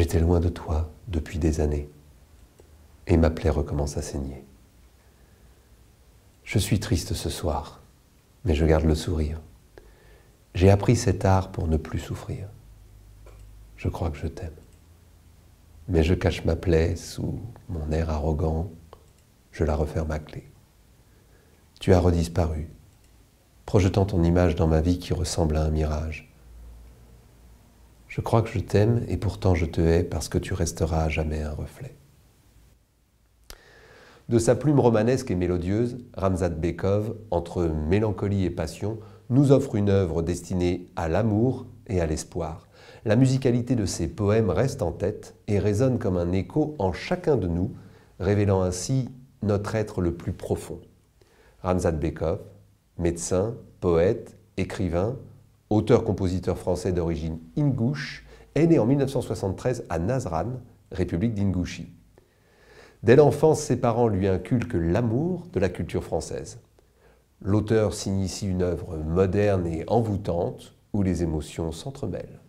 J'étais loin de toi depuis des années, et ma plaie recommence à saigner. Je suis triste ce soir, mais je garde le sourire. J'ai appris cet art pour ne plus souffrir. Je crois que je t'aime. Mais je cache ma plaie sous mon air arrogant, je la referme à clé. Tu as redisparu, projetant ton image dans ma vie qui ressemble à un mirage. Je crois que je t'aime et pourtant je te hais parce que tu resteras à jamais un reflet. De sa plume romanesque et mélodieuse, Ramzat Bekov, entre mélancolie et passion, nous offre une œuvre destinée à l'amour et à l'espoir. La musicalité de ses poèmes reste en tête et résonne comme un écho en chacun de nous, révélant ainsi notre être le plus profond. Ramzat Bekov, médecin, poète, écrivain, auteur-compositeur français d'origine ingouche, est né en 1973 à Nazran, République d'Ingouchi. Dès l'enfance, ses parents lui inculquent l'amour de la culture française. L'auteur signe ici une œuvre moderne et envoûtante où les émotions s'entremêlent.